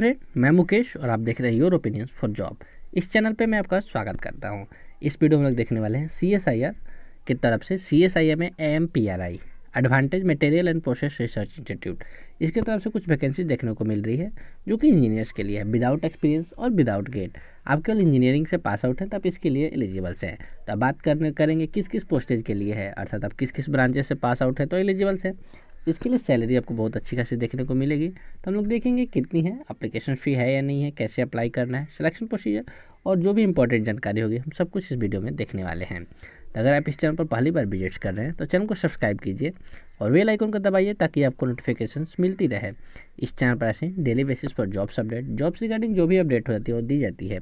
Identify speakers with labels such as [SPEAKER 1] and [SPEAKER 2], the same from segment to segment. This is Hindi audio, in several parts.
[SPEAKER 1] फ्रेंड मैं मुकेश और आप देख रहे हैं योर ओपिनियंस फॉर जॉब इस चैनल पे मैं आपका स्वागत करता हूँ इस वीडियो में लोग देखने वाले हैं सी एस आई आर की तरफ से सी एस आई आर में M P R I advantage material and process research institute इसके तरफ से कुछ वैकेंसी देखने को मिल रही है जो कि इंजीनियर्स के लिए है विदाउट एक्सपीरियंस और विदाउट गेट आप केवल इंजीनियरिंग से पास आउट हैं तो आप इसके लिए एलिजिबल्स हैं तो बात करने करेंगे किस किस पोस्टेज के लिए है अर्थात आप किस किस ब्रांचेज से पास आउट हैं तो एलिजिबल्स हैं इसके लिए सैलरी आपको बहुत अच्छी खासी देखने को मिलेगी तो हम लोग देखेंगे कितनी है अप्लीकेशन फ़ी है या नहीं है कैसे अप्लाई करना है सिलेक्शन प्रोसीजर और जो भी इंपॉर्टेंट जानकारी होगी हम सब कुछ इस वीडियो में देखने वाले हैं तो अगर आप इस चैनल पर पहली बार विजिट कर रहे हैं तो चैनल को सब्सक्राइब कीजिए और वे लाइकन को दबाइए ताकि आपको नोटिफिकेशन मिलती रहे इस चैनल पर ऐसे डेली बेसिस पर जॉब्स अपडेट जॉब्स रिगार्डिंग जो भी अपडेट हो जाती है वो दी जाती है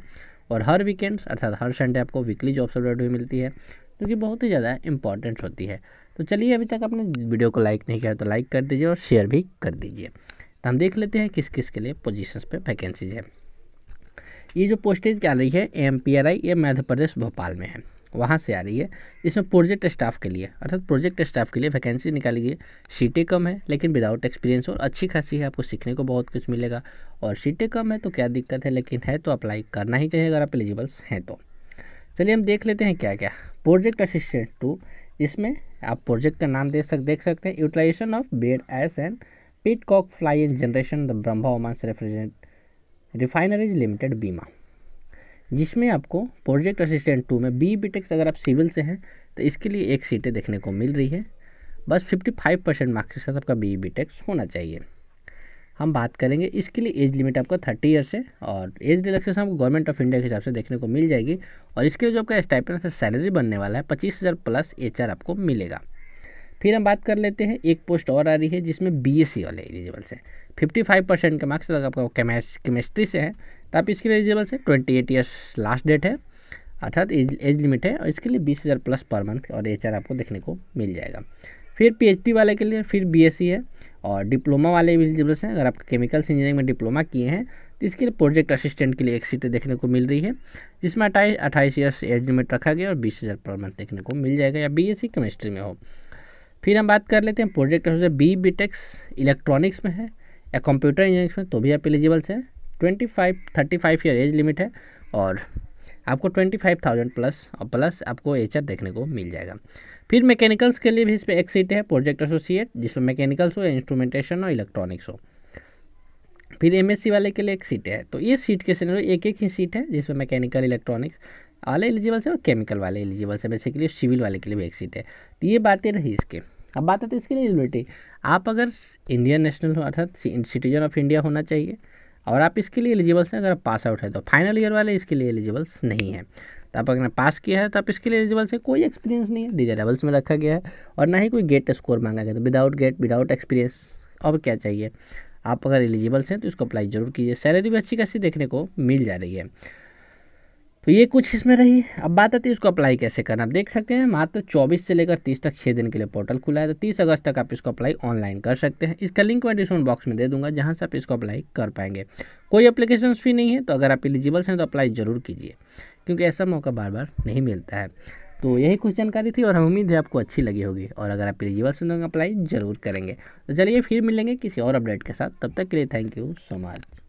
[SPEAKER 1] और हर वीकेंड्स अर्थात हर संडे आपको वीकली जॉब्स अपडेट भी मिलती है जो कि बहुत ही ज़्यादा इंपॉर्टेंट होती है तो चलिए अभी तक आपने वीडियो को लाइक नहीं किया तो लाइक कर दीजिए और शेयर भी कर दीजिए तो हम देख लेते हैं किस किस के लिए पोजिशन पर वैकेंसीज है ये जो पोस्टेज आ रही है एम पी आर आई ये मध्य प्रदेश भोपाल में है वहाँ से आ रही है इसमें प्रोजेक्ट स्टाफ के लिए अर्थात प्रोजेक्ट स्टाफ के लिए वैकेंसी निकाली गई सीटें कम है लेकिन विदाउट एक्सपीरियंस और अच्छी खासी है आपको सीखने को बहुत कुछ मिलेगा और सीटें कम है तो क्या दिक्कत है लेकिन है तो अप्लाई करना ही चाहिए अगर आप एलिजिबल्स हैं तो चलिए हम देख लेते हैं क्या क्या प्रोजेक्ट असिस्टेंट टू इसमें आप प्रोजेक्ट का नाम दे सक देख सकते हैं utilization of bed ash and pet coke fly in generation the Brahma ओमांस रेफ्रिजरेंट रिफाइनरीज लिमिटेड बीमा जिसमें आपको प्रोजेक्ट असिस्टेंट टू में बी बी अगर आप सिविल से हैं तो इसके लिए एक सीटें देखने को मिल रही है बस फिफ्टी फाइव परसेंट मार्क्स के साथ आपका बी बी होना चाहिए हम बात करेंगे इसके लिए एज लिमिट आपका थर्टी ईयर्स है और एज रिलेक्सेशन आपको गवर्नमेंट ऑफ इंडिया के हिसाब से देखने को मिल जाएगी और इसके लिए जो आपका स्टाइपेंड से सैलरी बनने वाला है पच्चीस हज़ार प्लस एच आपको मिलेगा फिर हम बात कर लेते हैं एक पोस्ट और आ रही है जिसमें बी एस सी वाले एलिजिबल्स से फिफ्टी फाइव परसेंट के मार्क्स अगर आपका केमिस्ट्री से है तो आप इसके लिए एलिजिबल्स से twenty eight years last date है अर्थात एज एज लिमिट है और इसके लिए बीस हज़ार प्लस पर मंथ और एच आपको देखने को मिल जाएगा फिर पीएचडी वाले के लिए फिर बीएससी e है और डिप्लोमा वाले एलिजिबल्स हैं अगर आप केमिकल्स इंजीनियरिंग में डिप्लोमा किए हैं तो इसके लिए प्रोजेक्ट असिस्टेंट के लिए एक सीटें देखने को मिल रही है जिसमें अट्ठाईस अट्ठाईस ईयर एज लिमिट रखा गया और बीस हज़ार पर मंथ देखने को मिल जाएगा या बी केमिस्ट्री e में हो फिर हम बात कर लेते हैं project assistant B B electronics में है या कंप्यूटर इंजीनियरिंग में तो भी आप एलिजिबल्स हैं twenty five thirty five year age limit है और आपको ट्वेंटी फाइव थाउजेंड प्लस और प्लस आपको एच देखने को मिल जाएगा फिर मैकेनिकल्स के लिए भी इसमें एक सीट है प्रोजेक्ट एसोसिएट जिसमें मैकेनिकल्स हो इंस्ट्रूमेंटेशन और इलेक्ट्रॉनिक्स हो फिर एमएससी वाले के लिए एक सीट है तो ये सीट के सिनेरियो एक एक ही सीट है जिसमें मैकेनिकल इलेक्ट्रॉनिक्स वाले एलिजिबल से और केमिकल वाले एलिजिबल से बेसिकली सिविल वाले के लिए भी एक सीट है तो ये बातें रही इसके अब बात आती है इसके लिए एलिजिबिलिटी आप अगर इंडियन नेशनल हो अर्थात सिटीजन ऑफ इंडिया होना चाहिए और आप इसके लिए एलिजिबल्स हैं अगर आप पास आउट है तो फाइनल ईयर वाले इसके लिए एलिजिबल्स नहीं है तो आप अगर पास किया है तो आप इसके लिए एलिजिबल्स है कोई एक्सपीरियंस नहीं है डिजरेबल्स में रखा गया है और ना ही कोई गेट स्कोर मांगा गया तो विदाउट गेट विदाउट एक्सपीरियंस और क्या चाहिए आप अगर एलिजिबल्स हैं तो इसको अप्लाई जरूर कीजिए सैलरी भी अच्छी खासी देखने को मिल जा रही है तो ये कुछ इसमें रही अब बात आती है इसको अप्लाई कैसे करना आप देख सकते हैं मात्र 24 से लेकर 30 तक छः दिन के लिए पोर्टल खुला है तो 30 अगस्त तक आप इसको अप्लाई ऑनलाइन कर सकते हैं इसका लिंक मैं डिस्क्रिप्शन बॉक्स में दे दूंगा जहां से आप इसको अप्लाई कर पाएंगे कोई अप्लीकेशन फ़ी नहीं है तो अगर आप एलिजिबल्स हैं तो अप्लाई ज़रूर कीजिए क्योंकि ऐसा मौका बार बार नहीं मिलता है तो यही कुछ जानकारी थी और हम उम्मीद है आपको अच्छी लगी होगी और अगर आप एलिजिबल से तो अप्लाई ज़रूर करेंगे तो चलिए फिर मिलेंगे किसी और अपडेट के साथ तब तक के लिए थैंक यू सो मच